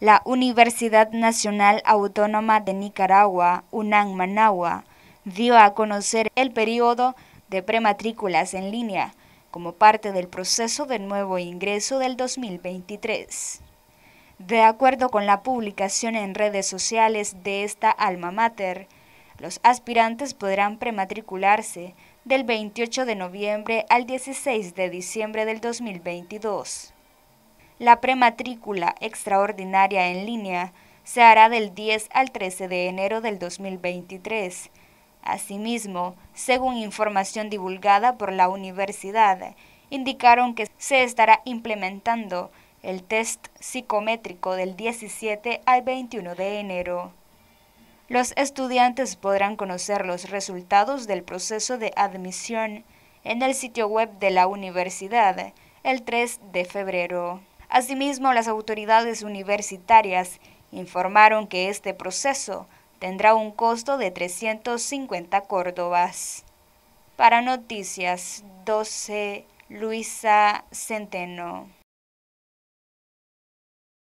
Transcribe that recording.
la Universidad Nacional Autónoma de Nicaragua, UNAM Managua, dio a conocer el periodo de prematrículas en línea como parte del proceso de nuevo ingreso del 2023. De acuerdo con la publicación en redes sociales de esta alma mater, los aspirantes podrán prematricularse del 28 de noviembre al 16 de diciembre del 2022. La prematrícula extraordinaria en línea se hará del 10 al 13 de enero del 2023. Asimismo, según información divulgada por la universidad, indicaron que se estará implementando el test psicométrico del 17 al 21 de enero. Los estudiantes podrán conocer los resultados del proceso de admisión en el sitio web de la universidad el 3 de febrero. Asimismo, las autoridades universitarias informaron que este proceso tendrá un costo de 350 córdobas. Para Noticias 12, Luisa Centeno.